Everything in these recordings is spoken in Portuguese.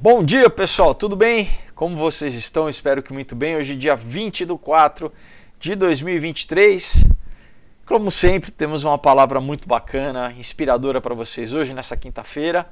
Bom dia pessoal, tudo bem? Como vocês estão? Espero que muito bem. Hoje, é dia 20 de 4 de 2023. Como sempre, temos uma palavra muito bacana, inspiradora para vocês hoje, nessa quinta-feira.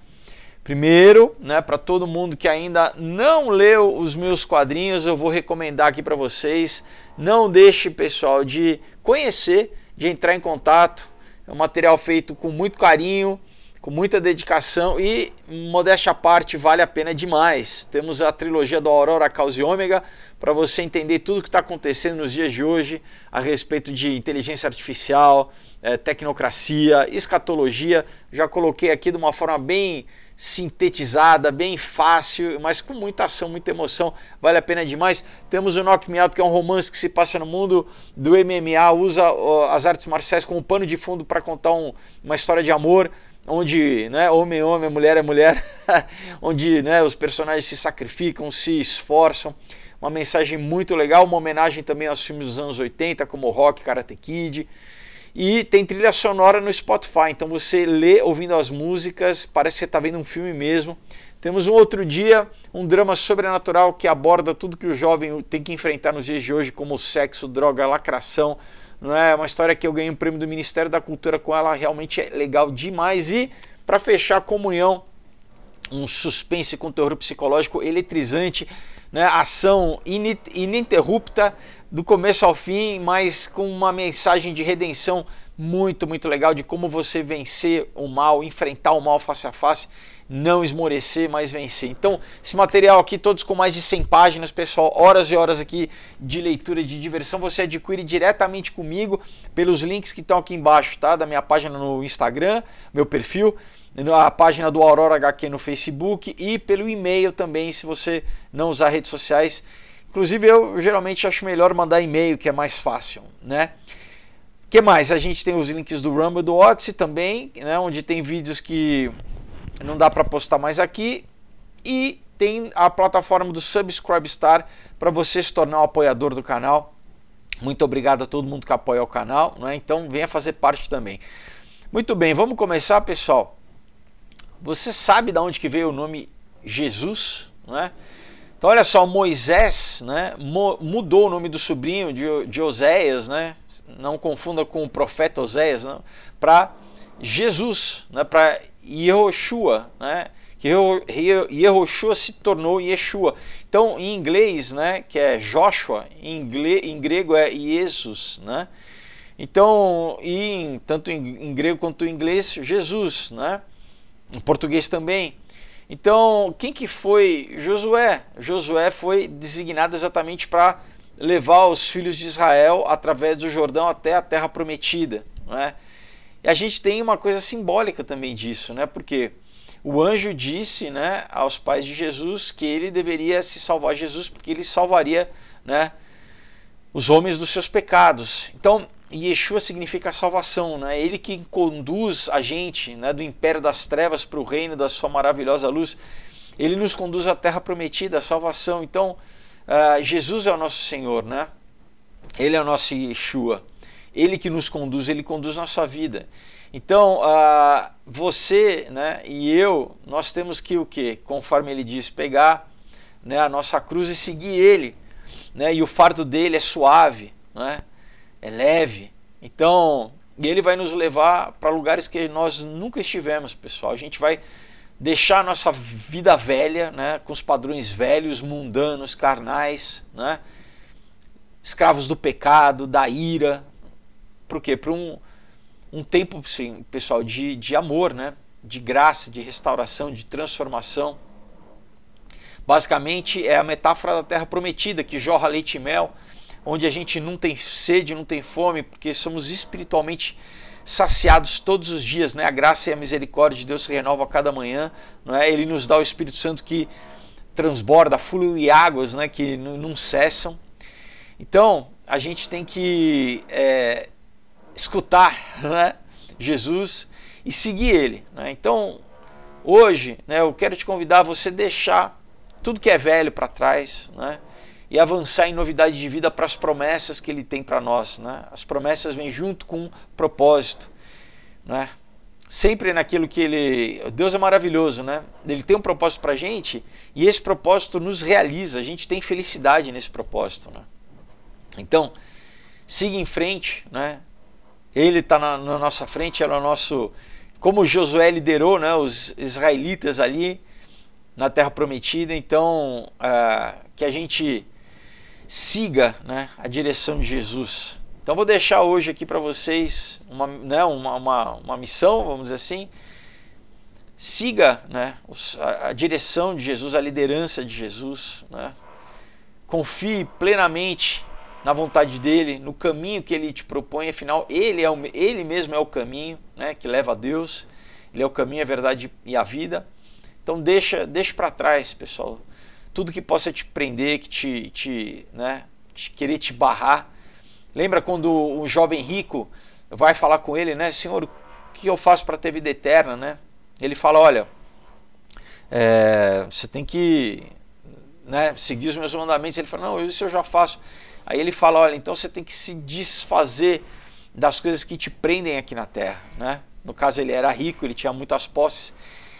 Primeiro, né, para todo mundo que ainda não leu os meus quadrinhos, eu vou recomendar aqui para vocês. Não deixe, pessoal, de conhecer, de entrar em contato. É um material feito com muito carinho, com muita dedicação e, modéstia à parte, vale a pena demais. Temos a trilogia do Aurora, Causa e Ômega para você entender tudo o que está acontecendo nos dias de hoje a respeito de inteligência artificial, eh, tecnocracia, escatologia. Já coloquei aqui de uma forma bem sintetizada, bem fácil, mas com muita ação, muita emoção, vale a pena demais. Temos o Knock Me Out, que é um romance que se passa no mundo do MMA, usa uh, as artes marciais como pano de fundo para contar um, uma história de amor onde né, homem é homem, mulher é mulher, onde né, os personagens se sacrificam, se esforçam. Uma mensagem muito legal, uma homenagem também aos filmes dos anos 80, como Rock, Karate Kid. E tem trilha sonora no Spotify, então você lê ouvindo as músicas, parece que você está vendo um filme mesmo. Temos um outro dia, um drama sobrenatural que aborda tudo que o jovem tem que enfrentar nos dias de hoje, como sexo, droga, lacração, não é uma história que eu ganhei o um prêmio do Ministério da Cultura com ela, realmente é legal demais. E para fechar, comunhão, um suspense com terror psicológico eletrizante, né? ação ininterrupta do começo ao fim, mas com uma mensagem de redenção muito, muito legal de como você vencer o mal, enfrentar o mal face a face, não esmorecer, mas vencer. Então, esse material aqui, todos com mais de 100 páginas, pessoal, horas e horas aqui de leitura, de diversão, você adquire diretamente comigo pelos links que estão aqui embaixo, tá? Da minha página no Instagram, meu perfil, a página do Aurora HQ no Facebook e pelo e-mail também, se você não usar redes sociais. Inclusive, eu geralmente acho melhor mandar e-mail, que é mais fácil, né? que mais? A gente tem os links do Rumble do Odyssey também, né, onde tem vídeos que não dá para postar mais aqui. E tem a plataforma do Subscribe Star para você se tornar um apoiador do canal. Muito obrigado a todo mundo que apoia o canal, né? então venha fazer parte também. Muito bem, vamos começar, pessoal. Você sabe de onde que veio o nome Jesus? Né? Então olha só, Moisés né, mudou o nome do sobrinho de, de Oséias, né? não confunda com o profeta Oséias, para Jesus, né, para Yehoshua, né, que Yehoshua se tornou Yeshua. Então, em inglês, né, que é Joshua, em, inglês, em grego é Jesus, né? Então, em, tanto em, em grego quanto em inglês, Jesus, né? Em português também. Então, quem que foi Josué? Josué foi designado exatamente para levar os filhos de Israel através do Jordão até a terra prometida, né? E a gente tem uma coisa simbólica também disso, né? Porque o anjo disse, né, aos pais de Jesus que ele deveria se salvar Jesus porque ele salvaria, né, os homens dos seus pecados. Então, Yeshua significa salvação, né? Ele que conduz a gente, né, do império das trevas para o reino da sua maravilhosa luz. Ele nos conduz à terra prometida, à salvação. Então, uh, Jesus é o nosso Senhor, né? Ele é o nosso Yeshua. Ele que nos conduz, ele conduz nossa vida. Então, uh, você né, e eu, nós temos que o quê? Conforme ele diz, pegar né, a nossa cruz e seguir ele. Né? E o fardo dele é suave, né? é leve. Então, ele vai nos levar para lugares que nós nunca estivemos, pessoal. A gente vai deixar a nossa vida velha, né, com os padrões velhos, mundanos, carnais, né, escravos do pecado, da ira, por quê? Para um, um tempo, sim, pessoal, de, de amor, né, de graça, de restauração, de transformação. Basicamente é a metáfora da terra prometida, que jorra leite e mel, onde a gente não tem sede, não tem fome, porque somos espiritualmente saciados todos os dias, né? A graça e a misericórdia de Deus se renovam a cada manhã, não é? Ele nos dá o Espírito Santo que transborda, flui águas, né? Que não cessam. Então a gente tem que é, escutar, né? Jesus e seguir Ele. Né? Então hoje, né? Eu quero te convidar a você deixar tudo que é velho para trás, né? e avançar em novidade de vida para as promessas que Ele tem para nós. Né? As promessas vêm junto com um propósito. Né? Sempre naquilo que Ele. Deus é maravilhoso, né? Ele tem um propósito para a gente e esse propósito nos realiza. A gente tem felicidade nesse propósito. Né? Então, siga em frente, né? Ele está na, na, nossa frente, é o nosso. Como Josué liderou né, os israelitas ali na Terra Prometida, então ah, que a gente siga né, a direção de Jesus. Então vou deixar hoje aqui para vocês uma, né, uma, uma, uma, missão, vamos dizer assim. Siga né, a, direção de Jesus, a liderança de Jesus. Né? Confie plenamente na vontade dele, no caminho que ele te propõe. Afinal, ele, é o, ele mesmo é o caminho né, que leva a Deus. Ele é o caminho, a verdade e a vida. Então deixa, deixa para trás, pessoal tudo que possa te prender, que te, te, né, te querer te barrar. Lembra quando um jovem rico vai falar com ele, né, Senhor, o que eu faço para ter vida eterna, né? Ele fala, olha, é, você tem que né, seguir os meus mandamentos. Ele fala, não, isso eu já faço. Aí ele fala, olha, então você tem que se desfazer das coisas que te prendem aqui na terra, né? No caso ele era rico, ele tinha muitas posses.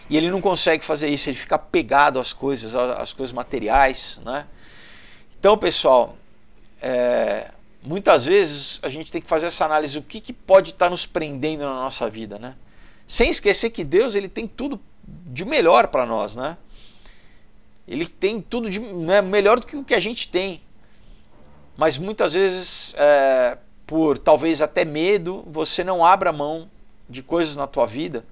E ele não consegue fazer isso, ele fica pegado às coisas, às coisas materiais, né? Então, pessoal, é, muitas vezes a gente tem que fazer essa análise, o que, que pode estar nos prendendo na nossa vida, né? Sem esquecer que Deus, ele tem tudo de melhor para nós, né? Ele tem tudo de né, melhor do que o que a gente tem. Mas muitas vezes, é, por talvez até medo, você não abra mão de coisas na tua vida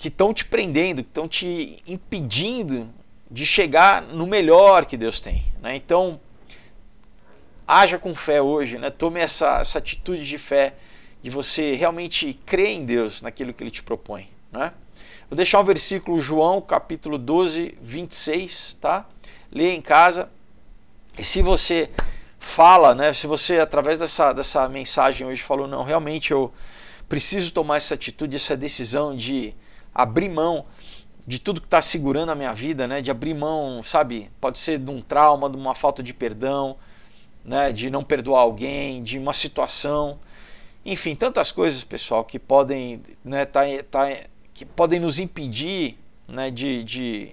que estão te prendendo, que estão te impedindo de chegar no melhor que Deus tem. Né? Então, haja com fé hoje, né? tome essa, essa atitude de fé, de você realmente crer em Deus, naquilo que Ele te propõe. Né? Vou deixar um versículo, João, capítulo 12, 26, tá? Leia em casa. E se você fala, né? Se você, através dessa, dessa mensagem hoje, falou, não, realmente eu preciso tomar essa atitude, essa decisão de abrir mão de tudo que está segurando a minha vida, né? De abrir mão, sabe? Pode ser de um trauma, de uma falta de perdão, né? De não perdoar alguém, de uma situação, enfim, tantas coisas, pessoal, que podem, né? Tá, tá, que podem nos impedir, né? De, de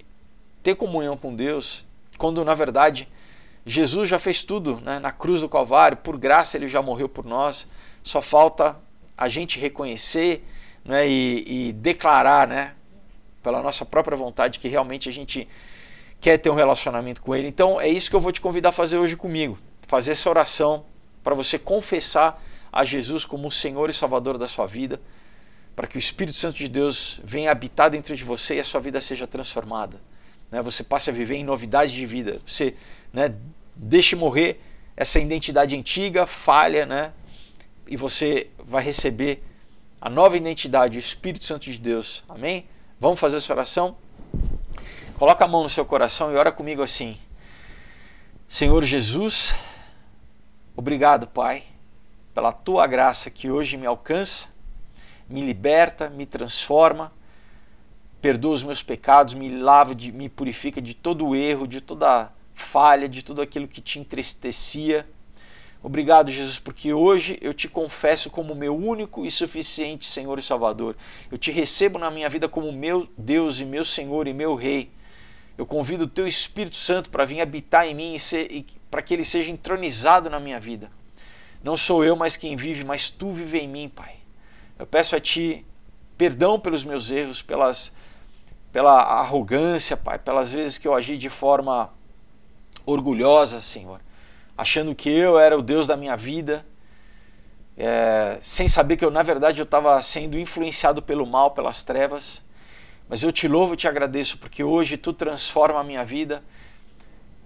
ter comunhão com Deus, quando na verdade Jesus já fez tudo, né? Na cruz do Calvário, por graça ele já morreu por nós. Só falta a gente reconhecer né, e, e declarar né, pela nossa própria vontade que realmente a gente quer ter um relacionamento com Ele. Então é isso que eu vou te convidar a fazer hoje comigo. Fazer essa oração para você confessar a Jesus como o Senhor e Salvador da sua vida, para que o Espírito Santo de Deus venha habitar dentro de você e a sua vida seja transformada. Né? Você passe a viver em novidade de vida. Você né, deixe morrer essa identidade antiga, falha, né? e você vai receber a nova identidade, o Espírito Santo de Deus. Amém? Vamos fazer essa oração? Coloca a mão no seu coração e ora comigo assim. Senhor Jesus, obrigado, Pai, pela tua graça que hoje me alcança, me liberta, me transforma, perdoa os meus pecados, me lava, me purifica de todo o erro, de toda falha, de tudo aquilo que te entristecia Obrigado, Jesus, porque hoje eu te confesso como meu único e suficiente Senhor e Salvador. Eu te recebo na minha vida como meu Deus e meu Senhor e meu Rei. Eu convido o teu Espírito Santo para vir habitar em mim e, e para que ele seja entronizado na minha vida. Não sou eu mais quem vive, mas tu vive em mim, Pai. Eu peço a ti perdão pelos meus erros, pelas pela arrogância, Pai, pelas vezes que eu agi de forma orgulhosa, Senhor achando que eu era o Deus da minha vida, é, sem saber que eu, na verdade, eu estava sendo influenciado pelo mal, pelas trevas. Mas eu te louvo e te agradeço, porque hoje tu transforma a minha vida.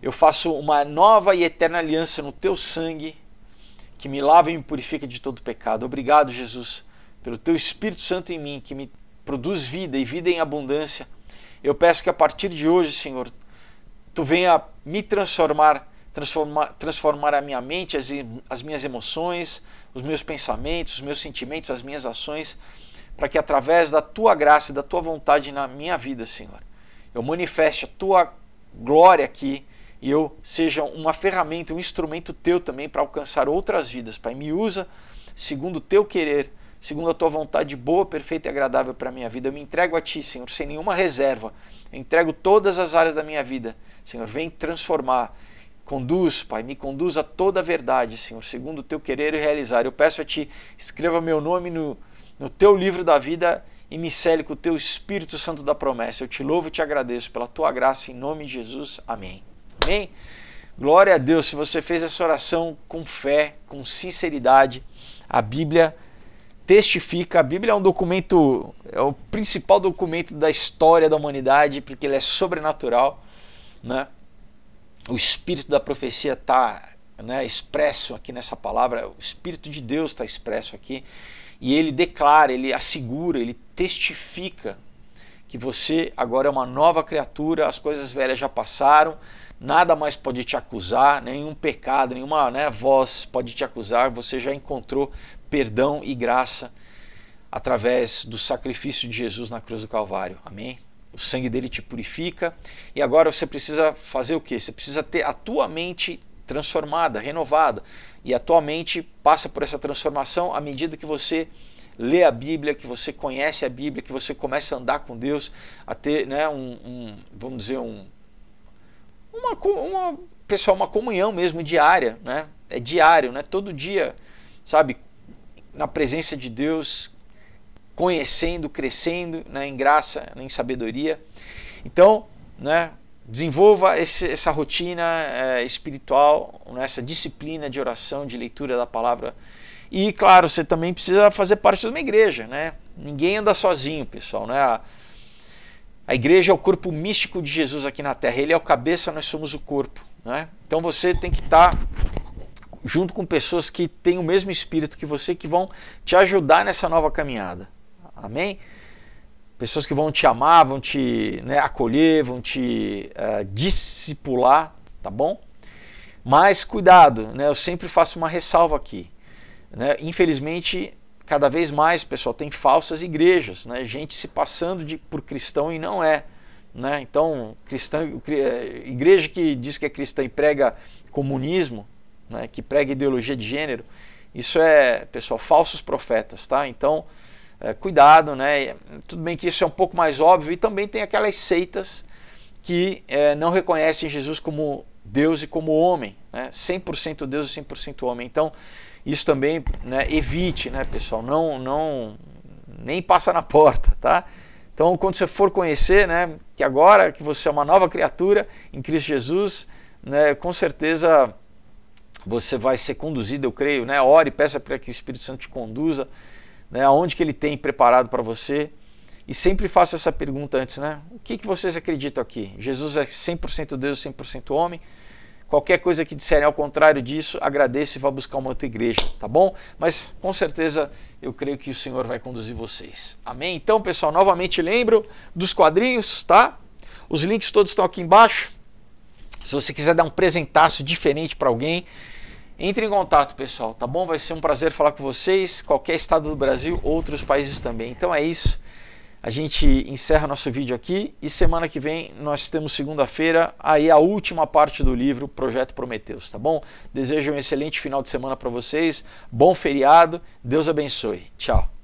Eu faço uma nova e eterna aliança no teu sangue, que me lava e me purifica de todo pecado. Obrigado, Jesus, pelo teu Espírito Santo em mim, que me produz vida e vida em abundância. Eu peço que a partir de hoje, Senhor, tu venha me transformar transformar, transformar a minha mente, as, as minhas emoções, os meus pensamentos, os meus sentimentos, as minhas ações, para que através da tua graça e da tua vontade na minha vida, Senhor, eu manifeste a tua glória aqui e eu seja uma ferramenta, um instrumento teu também para alcançar outras vidas. Pai, me usa segundo o teu querer, segundo a tua vontade boa, perfeita e agradável para a minha vida. Eu me entrego a ti, Senhor, sem nenhuma reserva. Eu entrego todas as áreas da minha vida. Senhor, vem transformar Conduz, Pai, me conduz a toda a verdade, Senhor, segundo o teu querer e realizar. Eu peço a Ti, escreva meu nome no, no teu livro da vida e me cele com o teu Espírito Santo da promessa. Eu te louvo e te agradeço pela tua graça, em nome de Jesus. Amém. Amém? Glória a Deus. Se você fez essa oração com fé, com sinceridade, a Bíblia testifica. A Bíblia é um documento, é o principal documento da história da humanidade, porque ele é sobrenatural, né? o espírito da profecia está né, expresso aqui nessa palavra, o espírito de Deus está expresso aqui, e ele declara, ele assegura, ele testifica que você agora é uma nova criatura, as coisas velhas já passaram, nada mais pode te acusar, nenhum pecado, nenhuma né, voz pode te acusar, você já encontrou perdão e graça através do sacrifício de Jesus na cruz do Calvário. Amém? o sangue dele te purifica. E agora você precisa fazer o que? Você precisa ter a tua mente transformada, renovada. E a tua mente passa por essa transformação à medida que você lê a Bíblia, que você conhece a Bíblia, que você começa a andar com Deus, a ter, né, um, um vamos dizer, um, uma, uma, pessoal, uma comunhão mesmo diária, né? É diário, né? Todo dia, sabe? Na presença de Deus, conhecendo, crescendo né, em graça, né, em sabedoria. Então, né, desenvolva esse, essa rotina é, espiritual, né, essa disciplina de oração, de leitura da palavra. E, claro, você também precisa fazer parte de uma igreja. Né? Ninguém anda sozinho, pessoal. Né? A, a igreja é o corpo místico de Jesus aqui na terra. Ele é o cabeça, nós somos o corpo. Né? Então você tem que estar. Tá junto com pessoas que têm o mesmo espírito que você, que vão te ajudar nessa nova caminhada. Amém? Pessoas que vão te amar, vão te né, acolher, vão te uh, discipular, tá bom? Mas cuidado, né? Eu sempre faço uma ressalva aqui. Né? Infelizmente, cada vez mais, pessoal, tem falsas igrejas, né? Gente se passando de, por cristão e não é. Né? Então, cristã, eh, igreja que diz que é cristã e prega comunismo, né? que prega ideologia de gênero, isso é, pessoal, falsos profetas, tá? Então, é, cuidado, né? Tudo bem que isso é um pouco mais óbvio e também tem aquelas seitas que é, não reconhecem Jesus como Deus e como homem, né? 100% Deus e 100% homem. Então, isso também né, evite, né, pessoal? Não, não, nem passa na porta, tá? Então, quando você for conhecer, né, que agora que você é uma nova criatura em Cristo Jesus, né, com certeza você vai ser conduzido, eu creio, né? Ore, peça para que o Espírito Santo te conduza né, aonde que ele tem preparado para você. E sempre faça essa pergunta antes, né? O que, que vocês acreditam aqui? Jesus é 100% Deus, 100% homem. Qualquer coisa que disserem ao contrário disso, agradeça e vá buscar uma outra igreja, tá bom? Mas com certeza eu creio que o Senhor vai conduzir vocês. Amém? Então, pessoal, novamente lembro dos quadrinhos, tá? Os links todos estão aqui embaixo. Se você quiser dar um presentaço diferente para alguém, entre em contato, pessoal, tá bom? Vai ser um prazer falar com vocês, qualquer estado do Brasil, outros países também. Então é isso. A gente encerra nosso vídeo aqui e semana que vem nós temos segunda-feira aí a última parte do livro Projeto Prometeus, tá bom? Desejo um excelente final de semana para vocês, bom feriado, Deus abençoe. Tchau.